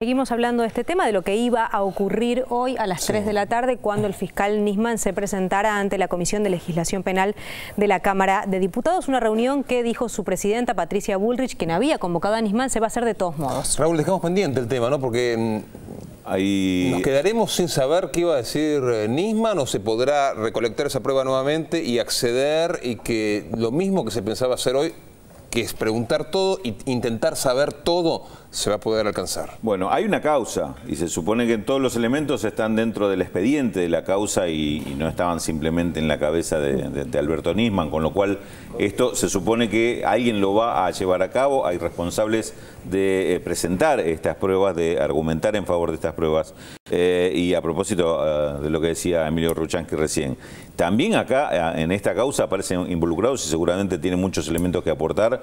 Seguimos hablando de este tema, de lo que iba a ocurrir hoy a las 3 de la tarde cuando el fiscal Nisman se presentara ante la Comisión de Legislación Penal de la Cámara de Diputados. Una reunión que dijo su presidenta Patricia Bullrich, quien había convocado a Nisman, se va a hacer de todos modos. Raúl, dejamos pendiente el tema, ¿no? Porque mm, Ahí... ¿Nos quedaremos sin saber qué iba a decir eh, Nisman o se podrá recolectar esa prueba nuevamente y acceder y que lo mismo que se pensaba hacer hoy, que es preguntar todo e intentar saber todo se va a poder alcanzar. Bueno, hay una causa y se supone que todos los elementos están dentro del expediente de la causa y, no estaban simplemente en la cabeza de, Alberto Nisman, con lo cual esto se supone que alguien lo va a llevar a cabo, hay responsables de eh, presentar estas pruebas, de argumentar en favor de estas pruebas. Eh, y a propósito eh, de lo que decía Emilio Ruchansky recién, también acá en esta causa aparecen involucrados y seguramente tienen muchos elementos que aportar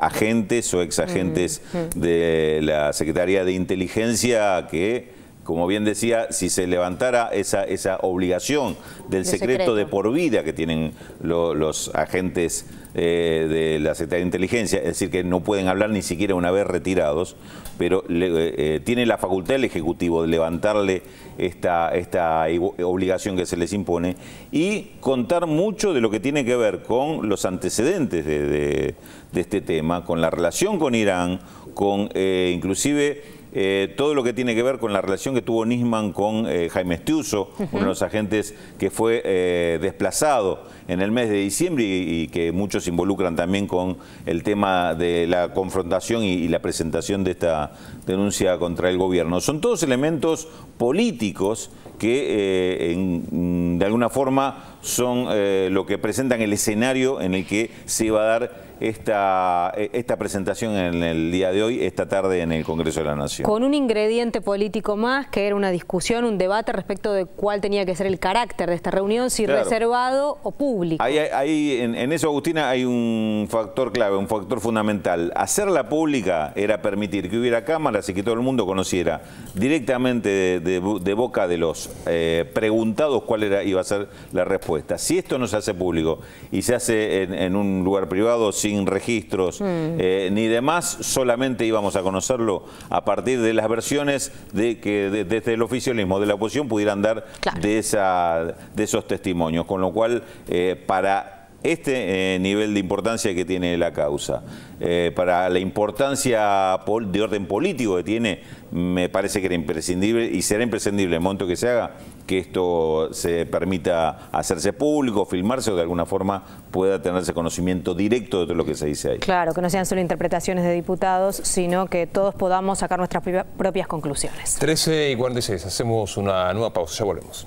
agentes o exagentes mm, mm. de eh, la Secretaría de Inteligencia que como bien decía, si se levantara esa, esa obligación del secreto, de por vida que tienen los agentes eh, de la Secretaría de Inteligencia, es decir, que no pueden hablar ni siquiera una vez retirados, pero eh, eh, tiene la facultad el Ejecutivo de levantarle esta, esta obligación que se les impone y contar mucho de lo que tiene que ver con los antecedentes de, este tema, con la relación con Irán, con inclusive eh, todo lo que tiene que ver con la relación que tuvo Nisman con eh, Jaime Estiuso, uno de los agentes que fue eh, desplazado en el mes de diciembre y, que muchos involucran también con el tema de la confrontación y la presentación de esta denuncia contra el gobierno. Son todos elementos políticos que eh, mm, de alguna forma son eh, lo que presentan el escenario en el que se va a dar esta, eh, esta presentación en el día de hoy, esta tarde en el Congreso de la Nación. Con un ingrediente político más, que era una discusión, un debate respecto de cuál tenía que ser el carácter de esta reunión, si reservado o público. Ahí, ahí, en, eso, Agustina, hay un factor clave, un factor fundamental. Hacerla pública era permitir que hubiera cámaras y que todo el mundo conociera directamente de boca de los eh, preguntados cuál era, iba a ser la respuesta. Si esto no se hace público y se hace en, un lugar privado sin registros hmm. eh, ni demás, solamente íbamos a conocerlo a partir de las versiones de que desde el oficialismo de la oposición pudieran dar de, esa, de esos testimonios. Con lo cual, eh, para este eh, nivel de importancia que tiene la causa, eh, para la importancia de orden político que tiene, me parece que era imprescindible y será imprescindible en el momento que se haga que esto se permita hacerse público, filmarse o de alguna forma pueda tenerse conocimiento directo de todo lo que se dice ahí. Claro, que no sean solo interpretaciones de diputados, sino que todos podamos sacar nuestras propias conclusiones. 13 y 46, hacemos una nueva pausa, ya volvemos.